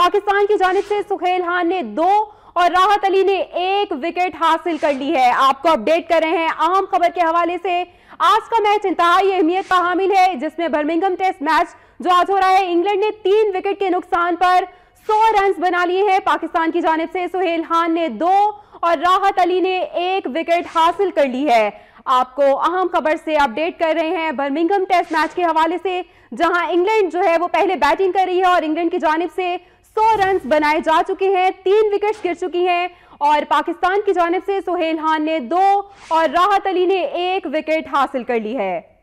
पाकिस्तान की जानब से सुहेल खान ने दो और राहत अली ने एक विकेट हासिल कर ली है आपको अपडेट कर रहे हैं अहम खबर के हवाले से आज का मैच इंतहाई अहमियत का हामिल है जिसमें बर्मिंगम टेस्ट मैच जो आज हो रहा है इंग्लैंड ने तीन विकेट के नुकसान पर सौ रन बना लिए हैं पाकिस्तान की जानब से सुहेल खान ने दो और राहत अली ने एक विकेट हासिल कर ली है आपको अहम खबर से अपडेट कर रहे हैं बर्मिंगम टेस्ट मैच के हवाले से जहां इंग्लैंड जो है वो पहले बैटिंग कर रही है और इंग्लैंड की जानब से सौ रन बनाए जा चुके हैं तीन विकेट गिर चुकी हैं और पाकिस्तान की जानब से सोहेल खान ने दो और राहत अली ने एक विकेट हासिल कर ली है